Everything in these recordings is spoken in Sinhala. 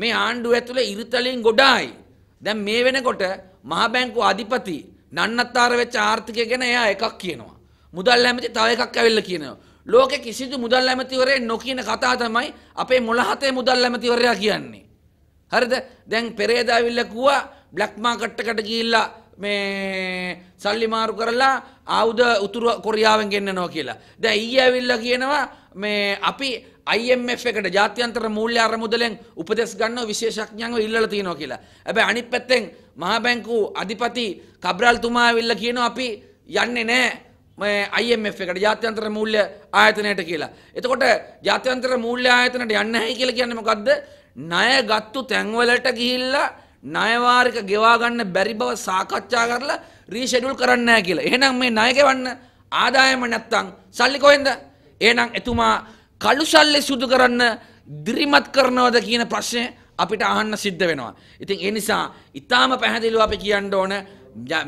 මේ ආණ්ඩුව ඇතුළ ඉරිතලින් ගොඩායි. දැන් මේ වෙනකොට මහබැංකු අධිපති නන්නත්තාර වෙච්ච ආර්ථිකය ගැන එයා එකක් කියනවා. මුදල් ඇමති තව එකක් ඇවිල්ලා කියනවා. ලෝකෙ කිසිදු මුදල් ඇමතිවරේ නොකියන කතා තමයි අපේ මොළහතේ මුදල් ඇමතිවරයා කියන්නේ. හරිද? දැන් පෙරේද ඇවිල්ලා කිව්වා බ්ලැක් මාකට් එකට ගිහිල්ලා මේ සල්ලි මාරු කරලා ආයුධ උතුරු කොරියාවෙන් ගෙන්නනවා කියලා. දැන් ඊයේ ඇවිල්ලා කියනවා මේ අපි IMF එකට ජාත්‍යන්තර මූල්‍ය අරමුදලෙන් උපදෙස් ගන්නව විශේෂඥයන්ව ඉල්ලලා තියනවා කියලා. හැබැයි අනිත් පැත්තෙන් මහා බැංකුව අධිපති කබ්‍රල් තුමා ඇවිල්ලා කියනවා අපි යන්නේ නැහැ මේ IMF එකට ජාත්‍යන්තර මූල්‍ය ආයතනයට කියලා. එතකොට ජාත්‍යන්තර මූල්‍ය ආයතනයට යන්නේ නැහැ කියලා කියන්නේ මොකද්ද? ණය ගත්තු තැන්වලට ගිහිල්ලා ණයවාරික ගෙවා ගන්න බැරි බව සාකච්ඡා කරලා රීෂෙඩියුල් කරන්නේ නැහැ කියලා. එහෙනම් මේ ණය ගෙවන්න ආදායම නැත්තම් සල්ලි කොහෙන්ද? එහෙනම් එතුමා කළු සල්ලි සුදු කරන්න දිරිමත් කරනවද කියන ප්‍රශ්නය අපිට අහන්න සිද්ධ වෙනවා. ඉතින් ඒ නිසා ඊටාම පැහැදිලිව අපි කියන්න ඕන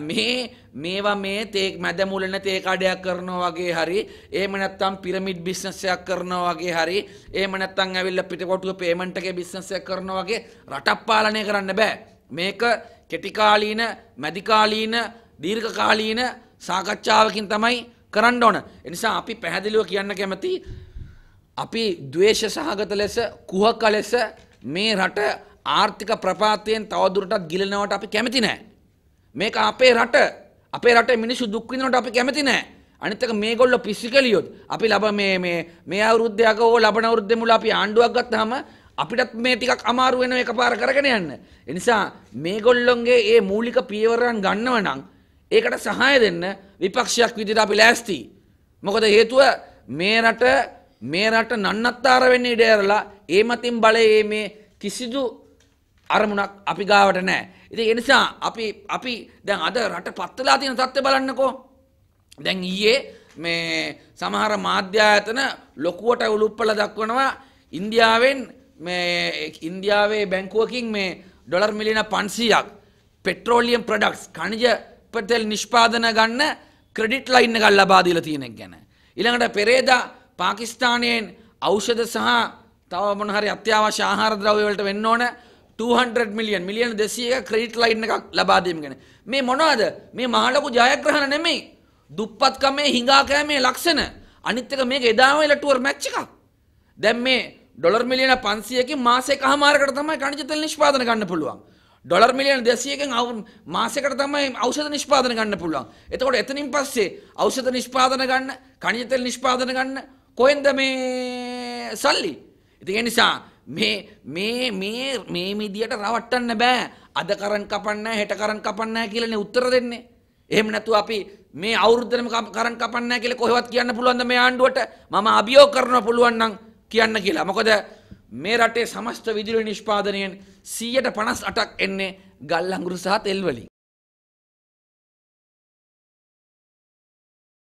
මේ මේවා මේ තේ මැද මුලන තේ කඩයක් කරනවා වගේ හරි එහෙම නැත්නම් පිරමිඩ් බිස්නස් එකක් කරනවා වගේ හරි එහෙම නැත්නම් ඇවිල්ලා පිටකොටුව පේමන්ට් එකේ බිස්නස් එකක් කරනවා වගේ රටක් පාලනය කරන්න බෑ මේක කෙටි කාලීන මැදි කාලීන දීර්ඝ කාලීන සාකච්ඡාවකින් තමයි කරන්න ඕන ඒ නිසා අපි පැහැදිලිව කියන්න කැමතියි අපි දවේශ සහගත ලෙස කුහක ලෙස මේ රට ආර්ථික ප්‍රපාතයෙන් තවදුරටත් ගිලනවට අපි කැමති නෑ. මේක අපේ රට අපේ රට මිනිස්සු දුක්විඳනට අපි කැමති නෑ අනිතක මේගොල්ල පිස්සි කලියොත් අපි ලබ මේ මේ මේ අවුරුද්ධයක ඕ ලබන අවුරුද්දේ මුල අපි ආණ්ඩුවක් ගත්තාම අපිටත් මේ ටිකක් අමාරු වෙනවා එකපාර කරගෙන යන්න. ඒ නිසා මේගොල්ලොන්ගේ මේ මූලික පියවරන් ගන්නව නම් ඒකට සහාය දෙන්න විපක්ෂයක් විදිහට අපි ලෑස්ති. මොකද හේතුව මේ රට මේ රට නන්නත්තාර වෙන්න ඉඩ ඇරලා ඒ මතින් බලයේ මේ කිසිදු අරමුණක් අපි ගාවට නෑ. ඉතින් ඒ නිසා අපි අපි දැන් අද රට පත් වෙලා තියෙන තත්ත්වය බලන්නකෝ. දැන් ඊයේ මේ සමහර මාධ්‍ය ආයතන ලොකුවට උලුප්පල දක්වනවා ඉන්දියාවෙන් මේ ඉන්දියාවේ බැංකුවකින් මේ ඩොලර් මිලියන 500ක් පෙට්‍රෝලියම් ප්‍රොඩක්ට්ස් ඛනිජ පෙට්‍රල් නිෂ්පාදන ගන්න ක්‍රෙඩිට් ලයින් එකක් ලබා දීලා තියෙන එක ගැන. ඊළඟට පෙරේදා පාකිස්ථානයෙන් ඖෂධ සහ තව මොන හරි අත්‍යවශ්‍ය ආහාර ද්‍රව්‍ය වලට වෙන්න ඕන 200 මිලියන් මිලියන 200ක ක්‍රෙඩිට් ලයින් එකක් ලබා දීම ගැන. මේ මොනවද? මේ මහලොකු ජයග්‍රහණ නෙමෙයි. දුප්පත්කමේ හිඟා කෑමේ ලක්ෂණ. අනිත් එක මේක එදාම ලටුවර් මැච් එකක්. දැන් මේ ඩොලර් මිලියන 500කින් මාසයකමාරකට තමයි කණිජ තෙල් නිෂ්පාදනය ගන්න පුළුවන්. ඩොලර් මිලියන 200කින් මාසයකට තමයි ඖෂධ නිෂ්පාදනය ගන්න පුළුවන්. එතකොට එතනින් පස්සේ ඖෂධ නිෂ්පාදනය ගන්න, කණිජ තෙල් නිෂ්පාදනය ගන්න, කොහෙන්ද මේ සල්ලි? ඉතින් ඒ නිසා මේ මේ මේ මේ මිදියට රවට්ටන්න බෑ. අද කරන් කපන්න නැහැ, හෙට කරන් කපන්න නැහැ කියලානේ උත්තර දෙන්නේ. එහෙම නැතුව අපි මේ අවුරුද්දේම කරන් කපන්න නැහැ කියලා කොහෙවත් කියන්න පුළුවන්ද මේ ආණ්ඩුවට? මම අභියෝග කරනවා පුළුවන් නම් කියන්න කියලා. මොකද මේ රටේ සමස්ත විදුලි නිෂ්පාදනයෙන් 158ක් එන්නේ ගල් අඟුරු සහ තෙල් වලින්.